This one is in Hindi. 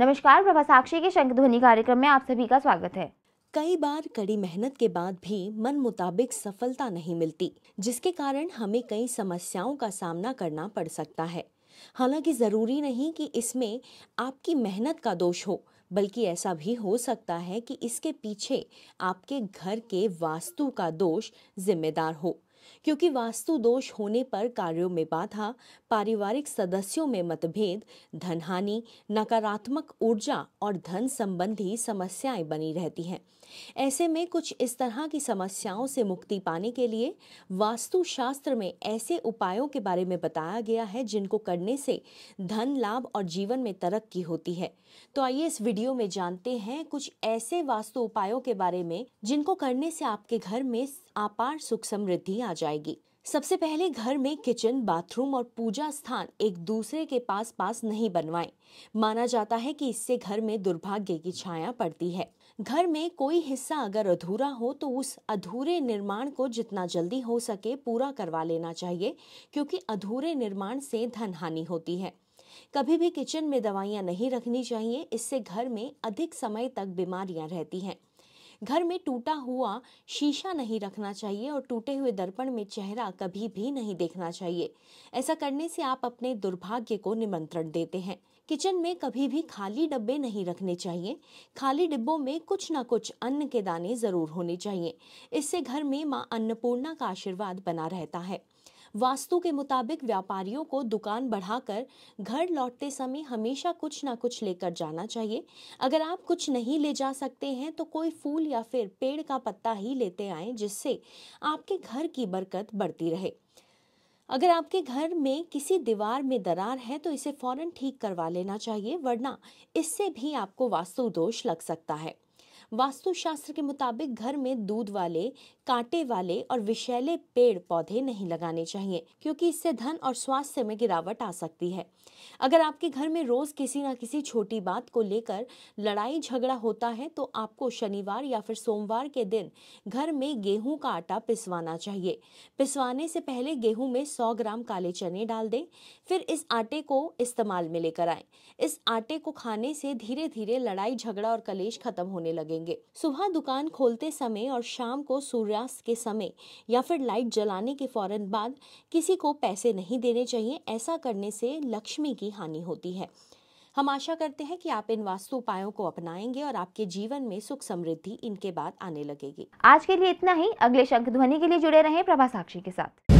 नमस्कार प्रभा साक्षी के शंख ध्वनि कार्यक्रम में आप सभी का स्वागत है कई बार कड़ी मेहनत के बाद भी मन मुताबिक सफलता नहीं मिलती जिसके कारण हमें कई समस्याओं का सामना करना पड़ सकता है हालांकि ज़रूरी नहीं कि इसमें आपकी मेहनत का दोष हो बल्कि ऐसा भी हो सकता है कि इसके पीछे आपके घर के वास्तु का दोष जिम्मेदार हो क्योंकि वास्तु दोष होने पर कार्यों में बाधा पारिवारिक सदस्यों में मतभेद धनहानि नकारात्मक ऊर्जा और धन संबंधी समस्याएं बनी रहती हैं ऐसे में कुछ इस तरह की समस्याओं से मुक्ति पाने के लिए वास्तु शास्त्र में ऐसे उपायों के बारे में बताया गया है जिनको करने से धन लाभ और जीवन में तरक्की होती है तो आइए इस वीडियो में जानते हैं कुछ ऐसे वास्तु उपायों के बारे में जिनको करने से आपके घर में आपार सुख समृद्धि आ जाएगी सबसे पहले घर में किचन बाथरूम और पूजा स्थान एक दूसरे के पास पास नहीं बनवाएं। माना जाता है कि इससे घर में दुर्भाग्य की छाया पड़ती है घर में कोई हिस्सा अगर अधूरा हो तो उस अधूरे निर्माण को जितना जल्दी हो सके पूरा करवा लेना चाहिए क्योंकि अधूरे निर्माण से धन हानि होती है कभी भी किचन में दवाइयाँ नहीं रखनी चाहिए इससे घर में अधिक समय तक बीमारियाँ रहती हैं घर में टूटा हुआ शीशा नहीं रखना चाहिए और टूटे हुए दर्पण में चेहरा कभी भी नहीं देखना चाहिए ऐसा करने से आप अपने दुर्भाग्य को निमंत्रण देते हैं किचन में कभी भी खाली डब्बे नहीं रखने चाहिए खाली डिब्बों में कुछ ना कुछ अन्न के दाने जरूर होने चाहिए इससे घर में माँ अन्नपूर्णा का आशीर्वाद बना रहता है वास्तु के मुताबिक व्यापारियों को दुकान बढ़ाकर घर लौटते समय हमेशा कुछ ना कुछ लेकर जाना चाहिए अगर आप कुछ नहीं ले जा सकते हैं तो कोई फूल या फिर पेड़ का पत्ता ही लेते आए जिससे आपके घर की बरकत बढ़ती रहे अगर आपके घर में किसी दीवार में दरार है तो इसे फौरन ठीक करवा लेना चाहिए वरना इससे भी आपको वास्तु दोष लग सकता है वास्तुशास्त्र के मुताबिक घर में दूध वाले कांटे वाले और विषैले पेड़ पौधे नहीं लगाने चाहिए क्योंकि इससे धन और स्वास्थ्य में गिरावट आ सकती है अगर आपके घर में रोज किसी न किसी छोटी बात को लेकर लड़ाई झगड़ा होता है तो आपको शनिवार या फिर सोमवार के दिन घर में गेहूं का आटा पिसवाना चाहिए पिसवाने से पहले गेहूं में 100 ग्राम काले चने डाल दें फिर इस आटे को इस्तेमाल में लेकर आए इस आटे को खाने से धीरे धीरे लड़ाई झगड़ा और कलेश खत्म होने लगेंगे लेंगे सुबह दुकान खोलते समय और शाम को सूर्यास्त के समय या फिर लाइट जलाने के फौरन बाद किसी को पैसे नहीं देने चाहिए ऐसा करने से लक्ष्मी की हानि होती है हम आशा करते हैं कि आप इन वास्तु उपायों को अपनाएंगे और आपके जीवन में सुख समृद्धि इनके बाद आने लगेगी आज के लिए इतना ही अगले शंख ध्वनि के लिए जुड़े रहे प्रभा साक्षी के साथ